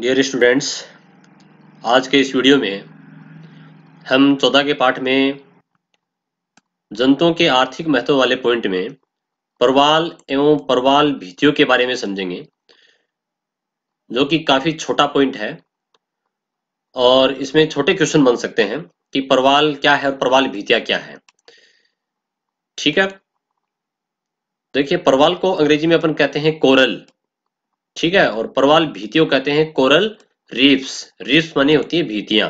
dear students आज के इस वीडियो में हम चौदह के पाठ में जनतों के आर्थिक महत्व वाले पॉइंट में परवाल एवं परवाल भीतियों के बारे में समझेंगे जो कि काफ़ी छोटा पॉइंट है और इसमें छोटे क्वेश्चन बन सकते हैं कि परवाल क्या है और परवाल भीतिया क्या है ठीक है देखिए परवाल को अंग्रेजी में अपन कहते हैं कोरल ठीक है और परवाल भीतियों कहते हैं कोरल रिप्स रिप्स मानी होती है भीतियां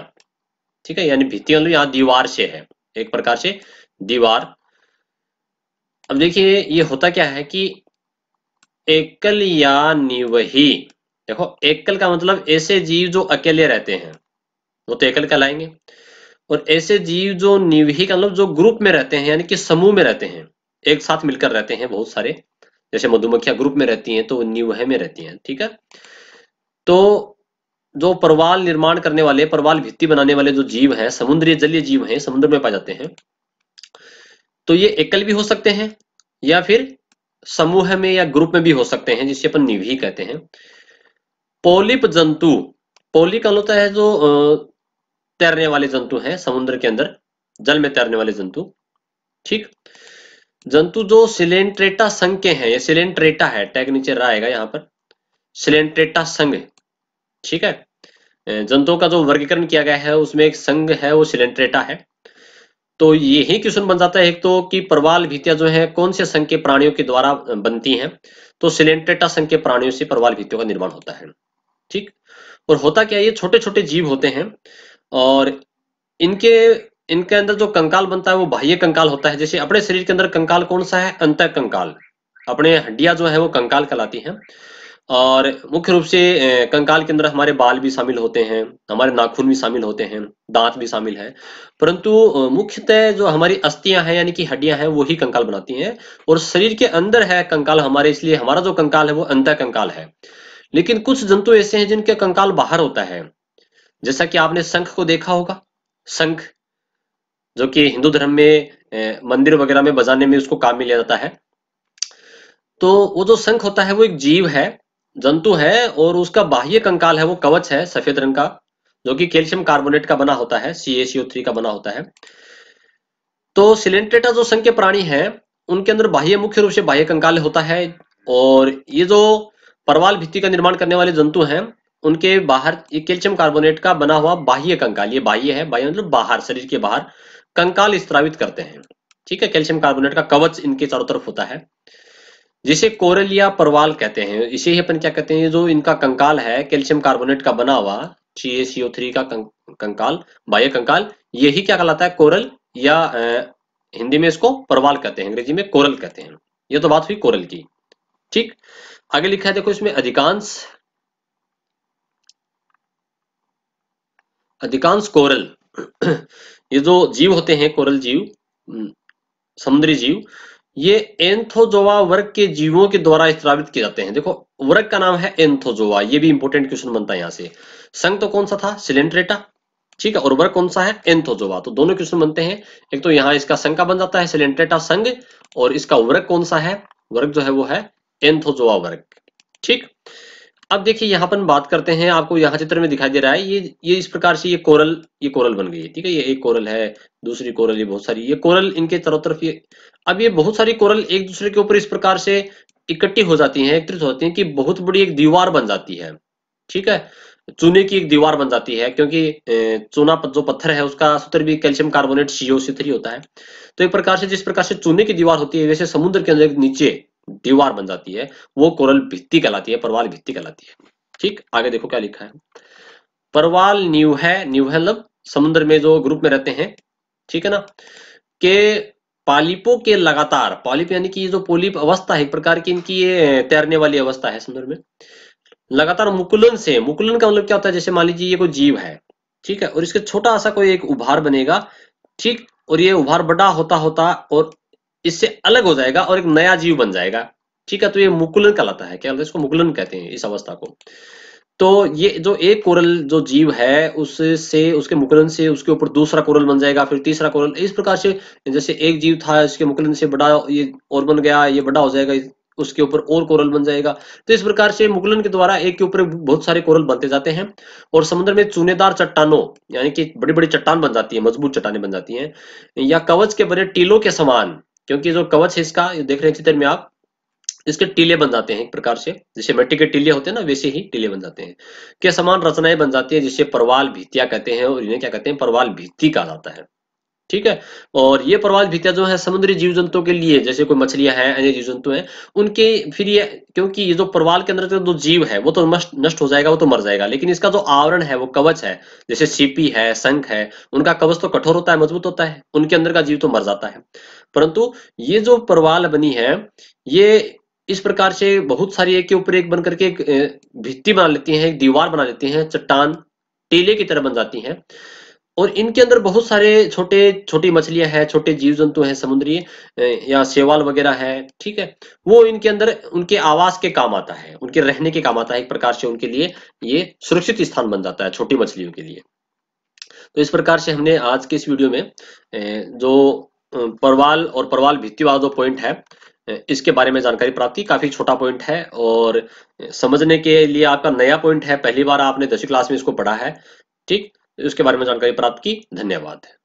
ठीक है यानी भीतियां तो यहाँ दीवार से है एक प्रकार से दीवार अब देखिए ये होता क्या है कि एकल या निवही देखो एकल का मतलब ऐसे जीव जो अकेले रहते हैं वो तो एकल कहलाएंगे और ऐसे जीव जो निवही का मतलब जो ग्रुप में रहते हैं यानी कि समूह में रहते हैं एक साथ मिलकर रहते हैं बहुत सारे जैसे मधुमक्खियां ग्रुप में रहती हैं तो न्यूहे में रहती हैं ठीक है तो जो परवाल निर्माण करने वाले परवाल भित्ति बनाने वाले जो जीव हैं समुद्री जलीय जीव हैं समुद्र में पाए जाते हैं तो ये एकल भी हो सकते हैं या फिर समूह में या ग्रुप में भी हो सकते हैं जिसे अपन निवी कहते हैं पोलिप जंतु पोली का होता है जो तैरने वाले जंतु हैं समुद्र के अंदर जल में तैरने वाले जंतु ठीक जंतु जो सिलेंट्रेटा संघ के हैं ये सिलेंट्रेटा है टैग नीचे रहा आएगा यहाँ पर सिलेंट्रेटा संघ ठीक है जंतुओं का जो वर्गीकरण किया गया है उसमें एक संघ है वो सिलेंट्रेटा है तो यही क्वेश्चन बन जाता है एक तो कि परवाल भीतियां जो है कौन से संघ के प्राणियों के द्वारा बनती हैं तो सिलेंट्रेटा संघ के प्राणियों से परवाल भीतियों का निर्माण होता है ठीक और होता क्या ये छोटे छोटे जीव होते हैं और इनके इनके अंदर जो कंकाल बनता है वो बाह्य कंकाल होता है जैसे अपने शरीर के अंदर कंकाल कौन सा है अंत कंकाल अपने हड्डियां जो है वो कंकाल कहलाती हैं और मुख्य रूप से कंकाल के अंदर हमारे बाल भी शामिल होते हैं हमारे नाखून भी शामिल होते हैं दांत भी शामिल है परंतु मुख्यतः जो हमारी अस्थियां हैं यानी कि हड्डियां हैं वो ही कंकाल बनाती हैं और शरीर के अंदर है कंकाल हमारे इसलिए हमारा जो कंकाल है वो अंत कंकाल है लेकिन कुछ जंतु ऐसे हैं जिनके कंकाल बाहर होता है जैसा कि आपने शंख को देखा होगा शंख जो कि हिंदू धर्म में मंदिर वगैरह में बजाने में उसको काम में लिया जाता है तो वो जो शंख होता है वो एक जीव है जंतु है और उसका बाह्य कंकाल है वो कवच है सफेद रंग का जो कि कैल्शियम कार्बोनेट का बना होता है सी का बना होता है तो सिलेंट्रेटा जो संघ के प्राणी है उनके अंदर बाह्य मुख्य रूप से बाह्य कंकाल होता है और ये जो परवाल भित्ति का निर्माण करने वाले जंतु हैं उनके बाहर ये कैल्शियम कार्बोनेट का बना हुआ बाह्य कंकाल ये बाह्य है बाह्य मतलब बाहर शरीर के बाहर कंकाल स्त्रावित करते हैं ठीक है कैल्शियम कार्बोनेट का कवच इनके चारों तरफ होता है जिसे कोरल या परवाल कहते हैं इसे ही अपन क्या कहते हैं जो इनका कंकाल है कैल्शियम कार्बोनेट का बना हुआ CaCO3 का कंकाल बाह्य कंकाल यही क्या कहलाता है कोरल या हिंदी में इसको परवाल कहते हैं अंग्रेजी में कोरल कहते हैं ये तो बात हुई कोरल की ठीक आगे लिखा है देखो इसमें अधिकांश अधिकांश कोरल ये जो जीव होते हैं कोरल जीव समुद्री जीव ये एंथोजोवा वर्ग के जीवों के द्वारा स्त्रावित किए जाते हैं देखो वर्ग का नाम है एंथोजोवा ये भी इंपोर्टेंट क्वेश्चन बनता है यहां से संघ तो कौन सा था सिलेंट्रेटा ठीक है और वर्ग कौन सा है एंथोजोवा तो दोनों क्वेश्चन बनते हैं एक तो यहां इसका संघ का बन जाता है सिलेंट्रेटा संघ और इसका वर्ग कौन सा है वर्ग जो है वो है एंथोजोवा वर्ग ठीक अब देखिए यहाँ पर बात करते हैं आपको यहाँ चित्र में दिखाई दे रहा है ये ये इस प्रकार से ये कोरल ये कोरल बन गई है ठीक है ये एक कोरल है दूसरी कोरल ये बहुत सारी ये कोरल इनके चारों तरफ ये अब ये बहुत सारी कोरल एक दूसरे के ऊपर इस प्रकार से इकट्ठी हो जाती है एकत्रित होती है कि बहुत बड़ी एक दीवार बन जाती है ठीक है चूने की एक दीवार बन जाती है क्योंकि चूना जो पत्थर है उसका सूत्र भी कैल्शियम कार्बोनेट सीओ सी होता है तो एक प्रकार से जिस प्रकार से चूने की दीवार होती है वैसे समुद्र के अंदर नीचे दीवार बन जाती है वो कोरल भित्ति कहलाती है परवाल भित्ति कहलाती है ठीक आगे देखो क्या लिखा है परवाल न्यू है न्यू है मतलब समुद्र में जो ग्रुप में रहते हैं ठीक है ना के पालिपो के लगातार पालिप यानी कि ये जो पोलिप अवस्था है एक प्रकार की इनकी ये तैरने वाली अवस्था है समुद्र में लगातार मुकुलन से मुकुलन का मतलब क्या होता है जैसे मान लीजिए ये कोई जीव है ठीक है और इसके छोटा सा कोई एक उभार बनेगा ठीक और ये उभार बड़ा होता होता और इससे अलग हो जाएगा और एक नया जीव बन जाएगा ठीक है तो ये मुकुलन कहलाता है क्या इसको मुकुलन कहते हैं इस अवस्था को तो ये जो एक कोरल जो जीव है उससे उसके मुकुलन से उसके ऊपर दूसरा कोरल बन जाएगा फिर तीसरा कोरल इस प्रकार से जैसे एक जीव था इसके मुकुलन से बड़ा ये और बन गया ये बड़ा हो जाएगा उसके ऊपर और कोरल बन जाएगा तो इस प्रकार से मुकुलन के द्वारा एक के ऊपर बहुत सारे कोरल बनते जाते हैं और समुद्र में चूनेदार चट्टानों यानी कि बड़ी बड़ी चट्टान बन जाती है मजबूत चट्टाने बन जाती हैं या कवच के बने टीलों के समान क्योंकि जो कवच है इसका देख रहे हैं चित्र में आप इसके टीले बन जाते हैं एक प्रकार से जैसे मिट्टी के टीले होते हैं ना वैसे ही टीले बन जाते हैं क्या समान रचनाएं बन जाती है जिसे परवाल भीतिया कहते हैं और इन्हें क्या कहते हैं परवाल भीति कहा जाता है ठीक है और ये प्रवाल भित्तियां जो है समुद्री जीव जंतुओं के लिए जैसे कोई मछलियां हैं अन्य जीव जंतु हैं उनके फिर ये क्योंकि ये जो प्रवाल के अंदर जो तो जीव है वो तो नष्ट हो जाएगा वो तो मर जाएगा लेकिन इसका जो आवरण है वो कवच है जैसे सीपी है संख है उनका कवच तो कठोर होता है मजबूत होता है उनके अंदर का जीव तो मर जाता है परंतु ये जो प्रवाल बनी है ये इस प्रकार से बहुत सारी एक के ऊपर एक बन करके एक भित्ती बना लेती है एक दीवार बना लेती है चट्टान टीले की तरह बन जाती है और इनके अंदर बहुत सारे छोटे छोटी मछलियां हैं छोटे जीव जंतु हैं समुद्री या सेवाल वगैरह है ठीक है वो इनके अंदर उनके आवास के काम आता है उनके रहने के काम आता है एक प्रकार से उनके लिए ये सुरक्षित स्थान बन जाता है छोटी मछलियों के लिए तो इस प्रकार से हमने आज के इस वीडियो में जो परवाल और परवाल भित्ती वाला जो पॉइंट है इसके बारे में जानकारी प्राप्त की काफी छोटा पॉइंट है और समझने के लिए आपका नया पॉइंट है पहली बार आपने दसवीं क्लास में इसको पढ़ा है ठीक इसके बारे में जानकारी प्राप्त की धन्यवाद